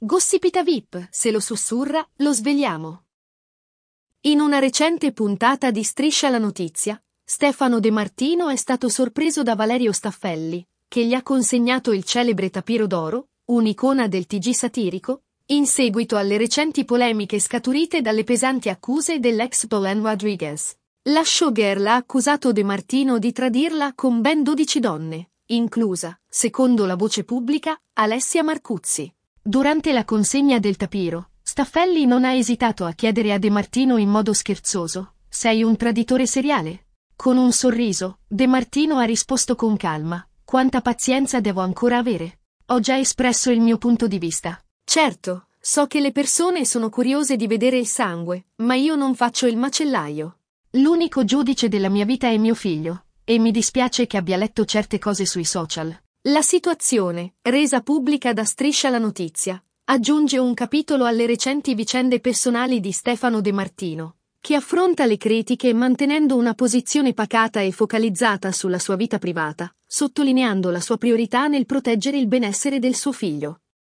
Gossipita VIP, se lo sussurra, lo svegliamo. In una recente puntata di Striscia la notizia, Stefano De Martino è stato sorpreso da Valerio Staffelli, che gli ha consegnato il celebre tapiro d'oro, un'icona del TG satirico, in seguito alle recenti polemiche scaturite dalle pesanti accuse dell'ex Bolen Rodriguez. La showgirl ha accusato De Martino di tradirla con ben 12 donne, inclusa, secondo la voce pubblica, Alessia Marcuzzi. Durante la consegna del tapiro, Staffelli non ha esitato a chiedere a De Martino in modo scherzoso, sei un traditore seriale? Con un sorriso, De Martino ha risposto con calma, quanta pazienza devo ancora avere? Ho già espresso il mio punto di vista. Certo, so che le persone sono curiose di vedere il sangue, ma io non faccio il macellaio. L'unico giudice della mia vita è mio figlio, e mi dispiace che abbia letto certe cose sui social. La situazione, resa pubblica da Striscia la Notizia, aggiunge un capitolo alle recenti vicende personali di Stefano De Martino, che affronta le critiche mantenendo una posizione pacata e focalizzata sulla sua vita privata, sottolineando la sua priorità nel proteggere il benessere del suo figlio.